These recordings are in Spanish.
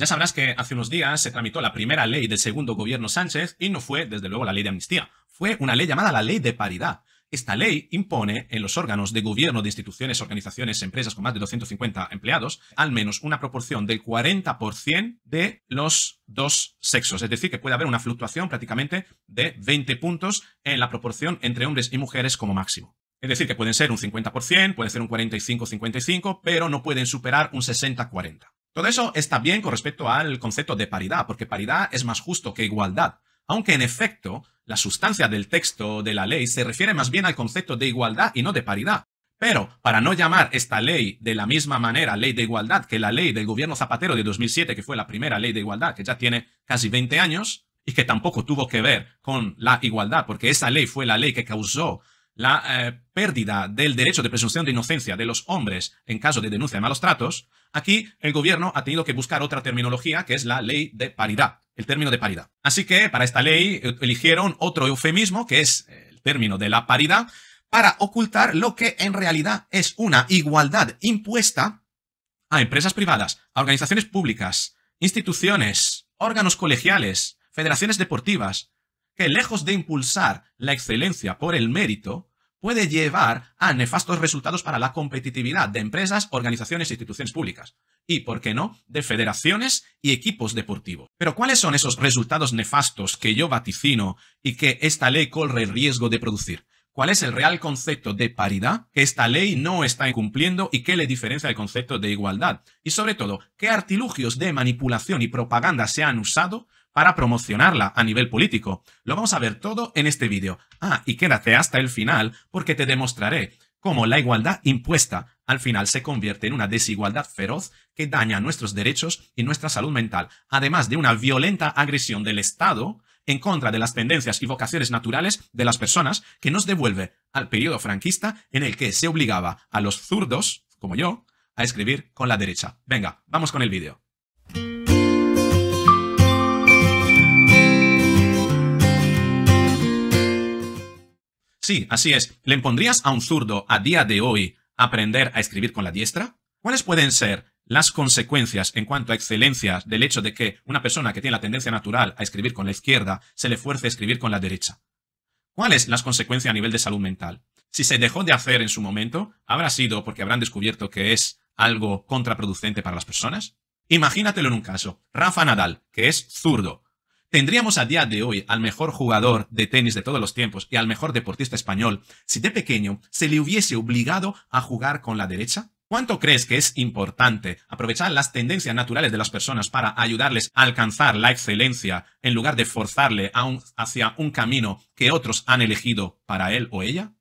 Ya sabrás que hace unos días se tramitó la primera ley del segundo gobierno Sánchez y no fue, desde luego, la ley de amnistía. Fue una ley llamada la ley de paridad. Esta ley impone en los órganos de gobierno de instituciones, organizaciones, empresas con más de 250 empleados, al menos una proporción del 40% de los dos sexos. Es decir, que puede haber una fluctuación prácticamente de 20 puntos en la proporción entre hombres y mujeres como máximo. Es decir, que pueden ser un 50%, pueden ser un 45-55, pero no pueden superar un 60-40. Todo eso está bien con respecto al concepto de paridad, porque paridad es más justo que igualdad, aunque en efecto la sustancia del texto de la ley se refiere más bien al concepto de igualdad y no de paridad. Pero para no llamar esta ley de la misma manera ley de igualdad que la ley del gobierno Zapatero de 2007, que fue la primera ley de igualdad, que ya tiene casi 20 años, y que tampoco tuvo que ver con la igualdad, porque esa ley fue la ley que causó la eh, pérdida del derecho de presunción de inocencia de los hombres en caso de denuncia de malos tratos, aquí el gobierno ha tenido que buscar otra terminología que es la ley de paridad, el término de paridad. Así que para esta ley eh, eligieron otro eufemismo que es eh, el término de la paridad para ocultar lo que en realidad es una igualdad impuesta a empresas privadas, a organizaciones públicas, instituciones, órganos colegiales, federaciones deportivas, que lejos de impulsar la excelencia por el mérito, puede llevar a nefastos resultados para la competitividad de empresas, organizaciones e instituciones públicas. Y, ¿por qué no?, de federaciones y equipos deportivos. Pero ¿cuáles son esos resultados nefastos que yo vaticino y que esta ley corre el riesgo de producir? ¿Cuál es el real concepto de paridad que esta ley no está cumpliendo y qué le diferencia del concepto de igualdad? Y sobre todo, ¿qué artilugios de manipulación y propaganda se han usado para promocionarla a nivel político. Lo vamos a ver todo en este vídeo. Ah, y quédate hasta el final porque te demostraré cómo la igualdad impuesta al final se convierte en una desigualdad feroz que daña nuestros derechos y nuestra salud mental, además de una violenta agresión del Estado en contra de las tendencias y vocaciones naturales de las personas que nos devuelve al periodo franquista en el que se obligaba a los zurdos, como yo, a escribir con la derecha. Venga, vamos con el vídeo. Sí, así es. ¿Le impondrías a un zurdo a día de hoy aprender a escribir con la diestra? ¿Cuáles pueden ser las consecuencias en cuanto a excelencias del hecho de que una persona que tiene la tendencia natural a escribir con la izquierda se le fuerce a escribir con la derecha? ¿Cuáles las consecuencias a nivel de salud mental? Si se dejó de hacer en su momento, ¿habrá sido porque habrán descubierto que es algo contraproducente para las personas? Imagínatelo en un caso. Rafa Nadal, que es zurdo, Tendríamos a día de hoy al mejor jugador de tenis de todos los tiempos y al mejor deportista español si de pequeño se le hubiese obligado a jugar con la derecha. ¿Cuánto crees que es importante aprovechar las tendencias naturales de las personas para ayudarles a alcanzar la excelencia en lugar de forzarle hacia un camino que otros han elegido para él o ella?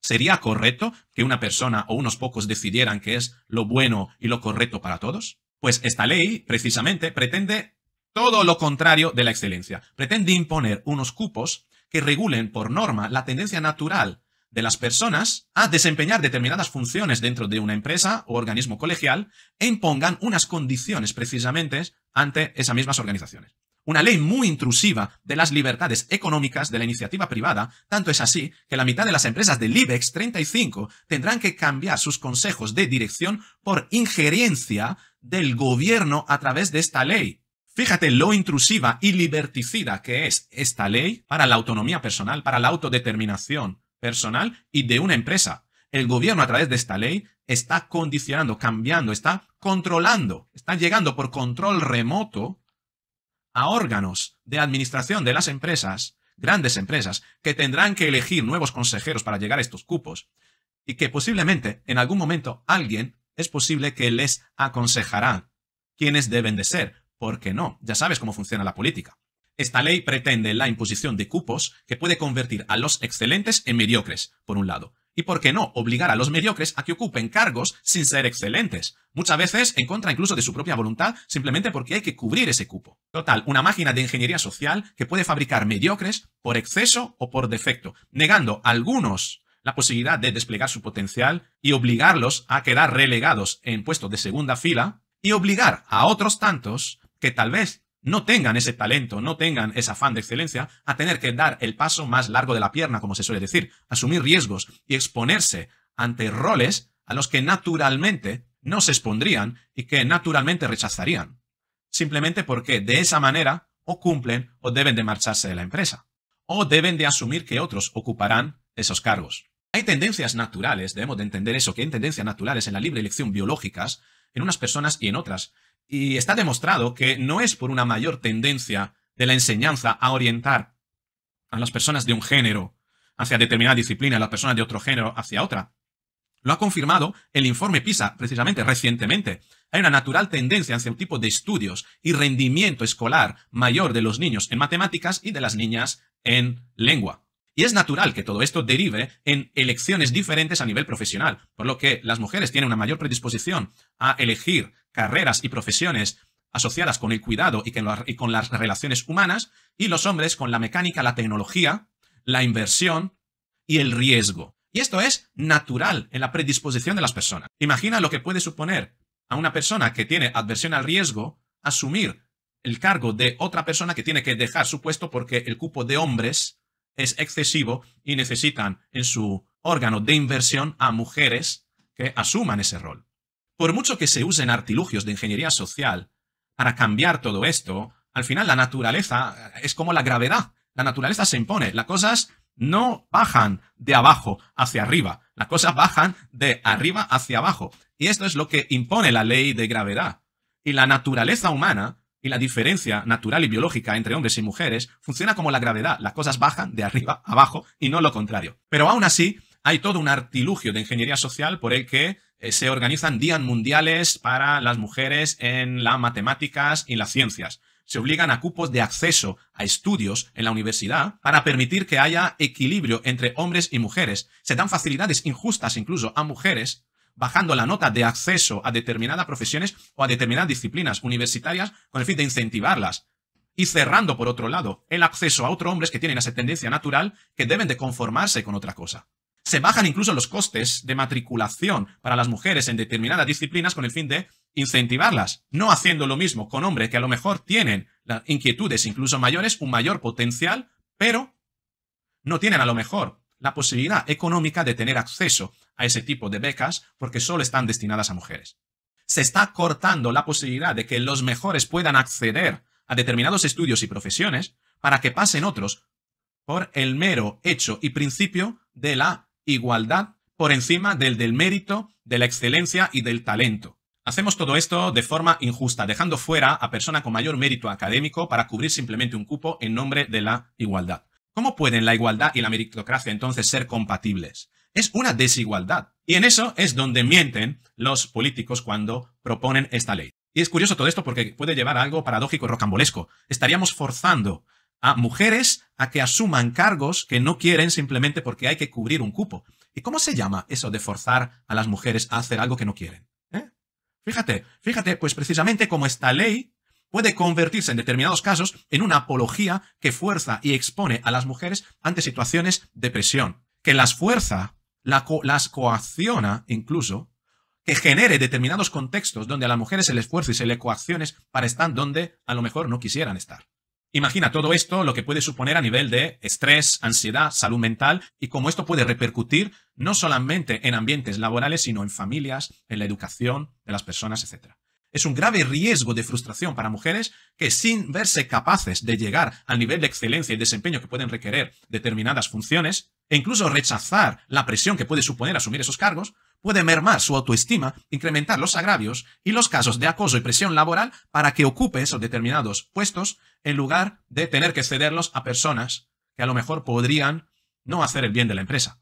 ¿Sería correcto que una persona o unos pocos decidieran que es lo bueno y lo correcto para todos? Pues esta ley precisamente pretende todo lo contrario de la excelencia. Pretende imponer unos cupos que regulen por norma la tendencia natural de las personas a desempeñar determinadas funciones dentro de una empresa o organismo colegial e impongan unas condiciones precisamente ante esas mismas organizaciones. Una ley muy intrusiva de las libertades económicas de la iniciativa privada, tanto es así que la mitad de las empresas del IBEX 35 tendrán que cambiar sus consejos de dirección por injerencia del gobierno a través de esta ley. Fíjate lo intrusiva y liberticida que es esta ley para la autonomía personal, para la autodeterminación personal y de una empresa. El gobierno a través de esta ley está condicionando, cambiando, está controlando, está llegando por control remoto a órganos de administración de las empresas, grandes empresas, que tendrán que elegir nuevos consejeros para llegar a estos cupos y que posiblemente en algún momento alguien es posible que les aconsejará quiénes deben de ser, ¿Por qué no, ya sabes cómo funciona la política. Esta ley pretende la imposición de cupos que puede convertir a los excelentes en mediocres, por un lado, y por qué no obligar a los mediocres a que ocupen cargos sin ser excelentes, muchas veces en contra incluso de su propia voluntad, simplemente porque hay que cubrir ese cupo. Total, una máquina de ingeniería social que puede fabricar mediocres por exceso o por defecto, negando a algunos la posibilidad de desplegar su potencial y obligarlos a quedar relegados en puestos de segunda fila y obligar a otros tantos que tal vez no tengan ese talento, no tengan ese afán de excelencia, a tener que dar el paso más largo de la pierna, como se suele decir, asumir riesgos y exponerse ante roles a los que naturalmente no se expondrían y que naturalmente rechazarían, simplemente porque de esa manera o cumplen o deben de marcharse de la empresa, o deben de asumir que otros ocuparán esos cargos. Hay tendencias naturales, debemos de entender eso, que hay tendencias naturales en la libre elección biológicas en unas personas y en otras, y está demostrado que no es por una mayor tendencia de la enseñanza a orientar a las personas de un género hacia determinada disciplina, a las personas de otro género hacia otra. Lo ha confirmado el informe PISA, precisamente recientemente. Hay una natural tendencia hacia un tipo de estudios y rendimiento escolar mayor de los niños en matemáticas y de las niñas en lengua. Y es natural que todo esto derive en elecciones diferentes a nivel profesional, por lo que las mujeres tienen una mayor predisposición a elegir carreras y profesiones asociadas con el cuidado y con las relaciones humanas, y los hombres con la mecánica, la tecnología, la inversión y el riesgo. Y esto es natural en la predisposición de las personas. Imagina lo que puede suponer a una persona que tiene adversión al riesgo asumir el cargo de otra persona que tiene que dejar su puesto porque el cupo de hombres es excesivo y necesitan en su órgano de inversión a mujeres que asuman ese rol. Por mucho que se usen artilugios de ingeniería social para cambiar todo esto, al final la naturaleza es como la gravedad. La naturaleza se impone. Las cosas no bajan de abajo hacia arriba. Las cosas bajan de arriba hacia abajo. Y esto es lo que impone la ley de gravedad. Y la naturaleza humana y la diferencia natural y biológica entre hombres y mujeres funciona como la gravedad, las cosas bajan de arriba abajo y no lo contrario. Pero aún así, hay todo un artilugio de ingeniería social por el que eh, se organizan días mundiales para las mujeres en las matemáticas y las ciencias. Se obligan a cupos de acceso a estudios en la universidad para permitir que haya equilibrio entre hombres y mujeres. Se dan facilidades injustas incluso a mujeres bajando la nota de acceso a determinadas profesiones o a determinadas disciplinas universitarias con el fin de incentivarlas. Y cerrando, por otro lado, el acceso a otros hombres que tienen esa tendencia natural que deben de conformarse con otra cosa. Se bajan incluso los costes de matriculación para las mujeres en determinadas disciplinas con el fin de incentivarlas, no haciendo lo mismo con hombres que a lo mejor tienen inquietudes incluso mayores, un mayor potencial, pero no tienen a lo mejor la posibilidad económica de tener acceso a ese tipo de becas porque solo están destinadas a mujeres. Se está cortando la posibilidad de que los mejores puedan acceder a determinados estudios y profesiones para que pasen otros por el mero hecho y principio de la igualdad por encima del del mérito, de la excelencia y del talento. Hacemos todo esto de forma injusta, dejando fuera a persona con mayor mérito académico para cubrir simplemente un cupo en nombre de la igualdad. ¿Cómo pueden la igualdad y la meritocracia entonces ser compatibles? Es una desigualdad. Y en eso es donde mienten los políticos cuando proponen esta ley. Y es curioso todo esto porque puede llevar a algo paradójico y rocambolesco. Estaríamos forzando a mujeres a que asuman cargos que no quieren simplemente porque hay que cubrir un cupo. ¿Y cómo se llama eso de forzar a las mujeres a hacer algo que no quieren? ¿Eh? Fíjate, fíjate, pues precisamente como esta ley puede convertirse en determinados casos en una apología que fuerza y expone a las mujeres ante situaciones de presión, que las fuerza las coacciona incluso, que genere determinados contextos donde a las mujeres se les esfuerzo y se le coacciones para estar donde a lo mejor no quisieran estar. Imagina todo esto lo que puede suponer a nivel de estrés, ansiedad, salud mental y cómo esto puede repercutir no solamente en ambientes laborales, sino en familias, en la educación de las personas, etc. Es un grave riesgo de frustración para mujeres que sin verse capaces de llegar al nivel de excelencia y desempeño que pueden requerir determinadas funciones, e incluso rechazar la presión que puede suponer asumir esos cargos, puede mermar su autoestima, incrementar los agravios y los casos de acoso y presión laboral para que ocupe esos determinados puestos en lugar de tener que cederlos a personas que a lo mejor podrían no hacer el bien de la empresa.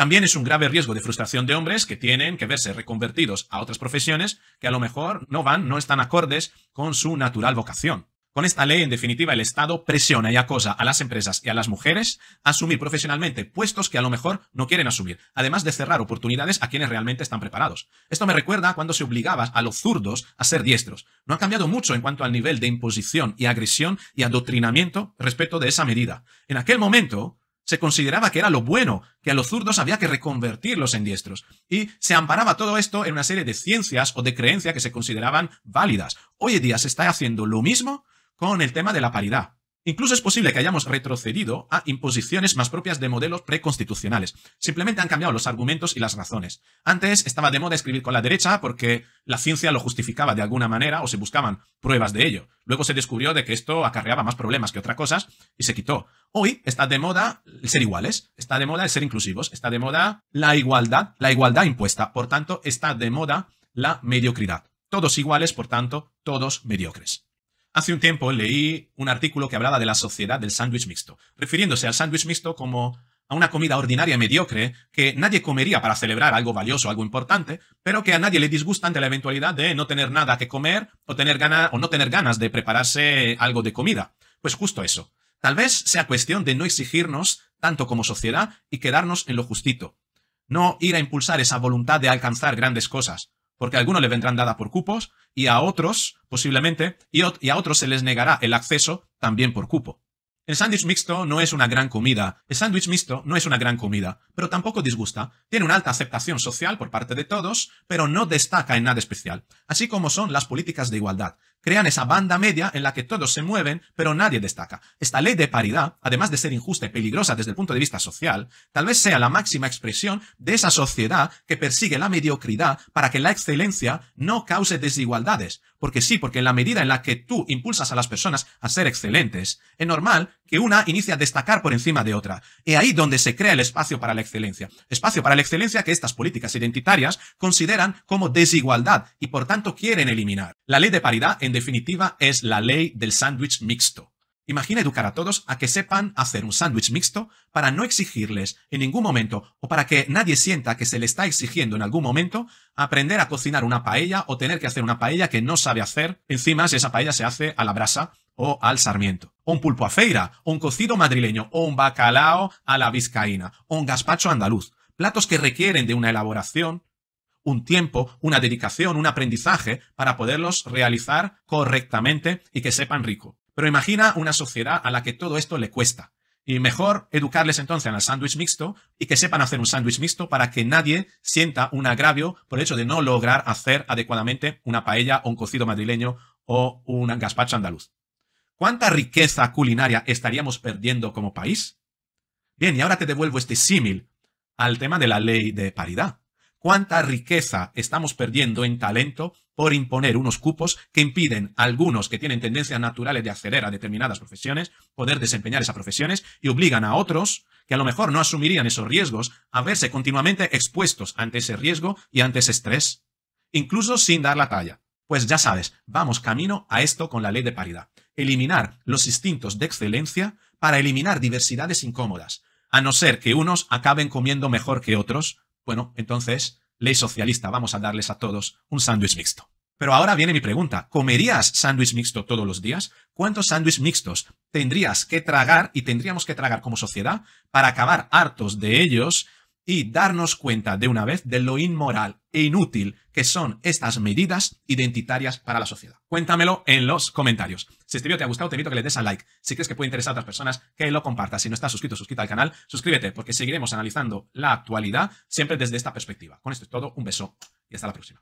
También es un grave riesgo de frustración de hombres que tienen que verse reconvertidos a otras profesiones que a lo mejor no van, no están acordes con su natural vocación. Con esta ley, en definitiva, el Estado presiona y acosa a las empresas y a las mujeres a asumir profesionalmente puestos que a lo mejor no quieren asumir, además de cerrar oportunidades a quienes realmente están preparados. Esto me recuerda cuando se obligaba a los zurdos a ser diestros. No ha cambiado mucho en cuanto al nivel de imposición y agresión y adoctrinamiento respecto de esa medida. En aquel momento, se consideraba que era lo bueno, que a los zurdos había que reconvertirlos en diestros. Y se amparaba todo esto en una serie de ciencias o de creencias que se consideraban válidas. Hoy en día se está haciendo lo mismo con el tema de la paridad. Incluso es posible que hayamos retrocedido a imposiciones más propias de modelos preconstitucionales. Simplemente han cambiado los argumentos y las razones. Antes estaba de moda escribir con la derecha porque la ciencia lo justificaba de alguna manera o se buscaban pruebas de ello. Luego se descubrió de que esto acarreaba más problemas que otras cosas y se quitó. Hoy está de moda el ser iguales, está de moda el ser inclusivos, está de moda la igualdad, la igualdad impuesta. Por tanto, está de moda la mediocridad. Todos iguales, por tanto, todos mediocres. Hace un tiempo leí un artículo que hablaba de la sociedad del sándwich mixto, refiriéndose al sándwich mixto como a una comida ordinaria mediocre que nadie comería para celebrar algo valioso, algo importante, pero que a nadie le disgusta ante la eventualidad de no tener nada que comer o, tener ganas o no tener ganas de prepararse algo de comida. Pues justo eso. Tal vez sea cuestión de no exigirnos tanto como sociedad y quedarnos en lo justito. No ir a impulsar esa voluntad de alcanzar grandes cosas porque a algunos le vendrán dada por cupos y a otros, posiblemente, y, a otros se les negará el acceso también por cupo. El sándwich mixto no es una gran comida. El sándwich mixto no es una gran comida, pero tampoco disgusta. Tiene una alta aceptación social por parte de todos, pero no destaca en nada especial. Así como son las políticas de igualdad crean esa banda media en la que todos se mueven, pero nadie destaca. Esta ley de paridad, además de ser injusta y peligrosa desde el punto de vista social, tal vez sea la máxima expresión de esa sociedad que persigue la mediocridad para que la excelencia no cause desigualdades, porque sí, porque en la medida en la que tú impulsas a las personas a ser excelentes, es normal que una inicie a destacar por encima de otra. Y ahí donde se crea el espacio para la excelencia. Espacio para la excelencia que estas políticas identitarias consideran como desigualdad y por tanto quieren eliminar. La ley de paridad, en definitiva, es la ley del sándwich mixto. Imagina educar a todos a que sepan hacer un sándwich mixto para no exigirles en ningún momento o para que nadie sienta que se le está exigiendo en algún momento aprender a cocinar una paella o tener que hacer una paella que no sabe hacer. Encima, si esa paella se hace a la brasa o al sarmiento, o un pulpo a feira, o un cocido madrileño, o un bacalao a la vizcaína, o un gazpacho andaluz. Platos que requieren de una elaboración, un tiempo, una dedicación, un aprendizaje para poderlos realizar correctamente y que sepan rico. Pero imagina una sociedad a la que todo esto le cuesta. Y mejor educarles entonces en el sándwich mixto y que sepan hacer un sándwich mixto para que nadie sienta un agravio por el hecho de no lograr hacer adecuadamente una paella o un cocido madrileño o un gazpacho andaluz. ¿Cuánta riqueza culinaria estaríamos perdiendo como país? Bien, y ahora te devuelvo este símil al tema de la ley de paridad cuánta riqueza estamos perdiendo en talento por imponer unos cupos que impiden a algunos que tienen tendencias naturales de acceder a determinadas profesiones poder desempeñar esas profesiones y obligan a otros que a lo mejor no asumirían esos riesgos a verse continuamente expuestos ante ese riesgo y ante ese estrés, incluso sin dar la talla. Pues ya sabes, vamos camino a esto con la ley de paridad. Eliminar los instintos de excelencia para eliminar diversidades incómodas, a no ser que unos acaben comiendo mejor que otros bueno, entonces, ley socialista, vamos a darles a todos un sándwich mixto. Pero ahora viene mi pregunta, ¿comerías sándwich mixto todos los días? ¿Cuántos sándwiches mixtos tendrías que tragar y tendríamos que tragar como sociedad para acabar hartos de ellos y darnos cuenta de una vez de lo inmoral e inútil que son estas medidas identitarias para la sociedad. Cuéntamelo en los comentarios. Si este video te ha gustado, te invito a que le des a like. Si crees que puede interesar a otras personas, que lo compartas. Si no estás suscrito, suscríbete al canal, suscríbete porque seguiremos analizando la actualidad siempre desde esta perspectiva. Con esto es todo, un beso y hasta la próxima.